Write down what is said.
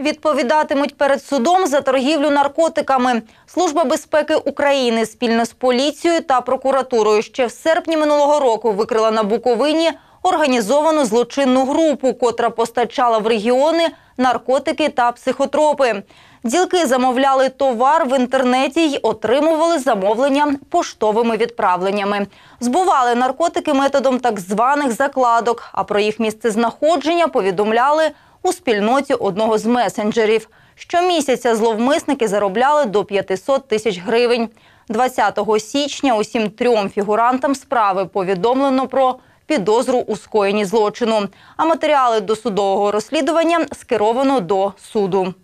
Відповідатимуть перед судом за торгівлю наркотиками. Служба безпеки України спільно з поліцією та прокуратурою ще в серпні минулого року викрила на Буковині організовану злочинну групу, котра постачала в регіони наркотики та психотропи. Ділки замовляли товар в інтернеті й отримували замовлення поштовими відправленнями. Збували наркотики методом так званих закладок. А про їх місце знаходження повідомляли у спільноті одного з месенджерів. Щомісяця зловмисники заробляли до 500 тисяч гривень. 20 січня усім трьом фігурантам справи повідомлено про підозру у скоєнні злочину. А матеріали досудового розслідування скеровано до суду.